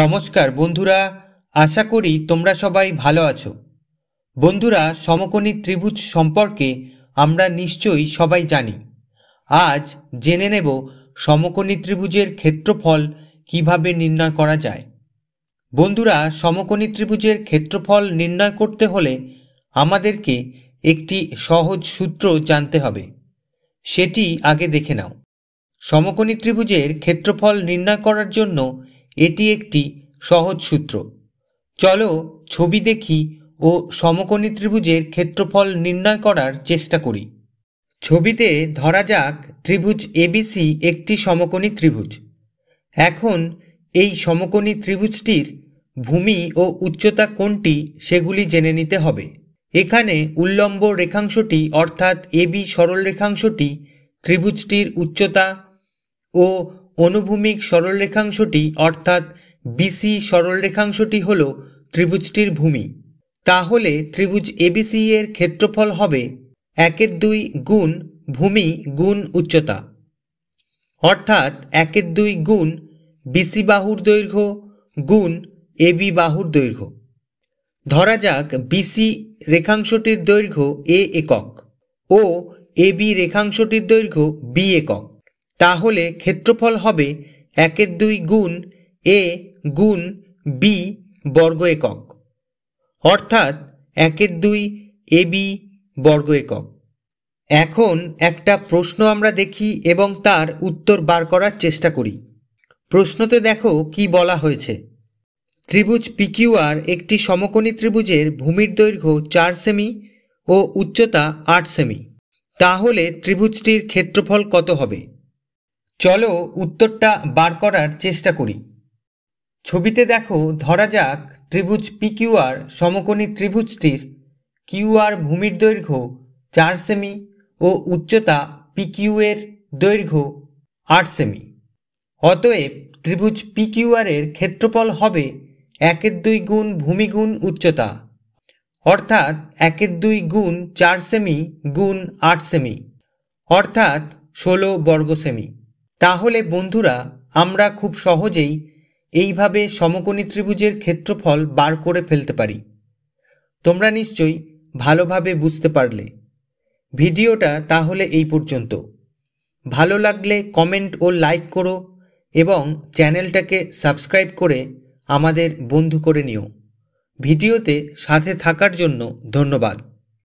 নমস্কার বন্ধুরা আশা করি তোমরা সবাই ভালো আছো বন্ধুরা সমকোণী ত্রিভুজ সম্পর্কে আমরা নিশ্চয়ই সবাই জানি আজ জেনে নেব সমকোণী ত্রিভুজের ক্ষেত্রফল কিভাবে নির্ণয় করা যায় বন্ধুরা সমকোণী ত্রিভুজের ক্ষেত্রফল নির্ণয় করতে হলে আমাদেরকে একটি সহজ সূত্র জানতে হবে সেটি আগে দেখে নাও সমকোণী ত্রিভুজের ক্ষেত্রফল নির্ণয় করার জন্য এটি একটি সহজ সূত্র চলো ছবি দেখি ও সমকোণী ত্রিভুজের ক্ষেত্রফল নির্ণয় করার চেষ্টা করি ছবিতে ধরা যাক ত্রিভুজ এবিসি একটি সমকোণী ত্রিভুজ এখন এই সমকোণী ত্রিভুজটির ভূমি ও উচ্চতা কোনটি সেগুলি জেনে নিতে হবে এখানে উল্লম্ব রেখাংশটি অর্থাৎ এবি সরল রেখাংশটি ত্রিভুজটির উচ্চতা ও অনুভূমিক সরলরেখাংশটি অর্থাৎ বিসি সরলরেখাংশটি হল ত্রিভুজটির ভূমি তাহলে ত্রিভুজ এবিসি এর ক্ষেত্রফল হবে একের দুই গুণ ভূমি গুণ উচ্চতা অর্থাৎ একের দুই গুণ বিসি বাহুর দৈর্ঘ্য গুণ এবি বাহুর দৈর্ঘ্য ধরা যাক বিসি রেখাংশটির দৈর্ঘ্য এ একক ও এবি রেখাংশটির দৈর্ঘ্য বি একক তাহলে ক্ষেত্রফল হবে একের দুই গুণ এ গুণ বি বর্গ একক অর্থাৎ একের দুই এ বি বর্গ একক এখন একটা প্রশ্ন আমরা দেখি এবং তার উত্তর বার করার চেষ্টা করি প্রশ্নতে দেখো কি বলা হয়েছে ত্রিভুজ পিকিউআর একটি সমকোণী ত্রিভুজের ভূমির দৈর্ঘ্য চার সেমি ও উচ্চতা আট সেমি তাহলে ত্রিভুজটির ক্ষেত্রফল কত হবে চলো উত্তরটা বার করার চেষ্টা করি ছবিতে দেখো ধরা যাক ত্রিভুজ পিকিউআর সমকোণী ত্রিভুজটির কিউআর ভূমির দৈর্ঘ্য চার সেমি ও উচ্চতা পিকিউ এর দৈর্ঘ্য আট সেমি অতএব ত্রিভুজ পিকিউআর এর ক্ষেত্রফল হবে একের দুই গুণ ভূমিগুণ উচ্চতা অর্থাৎ একের দুই গুণ চার সেমি গুণ আট সেমি অর্থাৎ ষোলো বর্গ সেমি তাহলে বন্ধুরা আমরা খুব সহজেই এইভাবে সমকোণী ত্রিভুজের ক্ষেত্রফল বার করে ফেলতে পারি তোমরা নিশ্চয়ই ভালোভাবে বুঝতে পারলে ভিডিওটা তাহলে এই পর্যন্ত ভালো লাগলে কমেন্ট ও লাইক করো এবং চ্যানেলটাকে সাবস্ক্রাইব করে আমাদের বন্ধু করে নিও ভিডিওতে সাথে থাকার জন্য ধন্যবাদ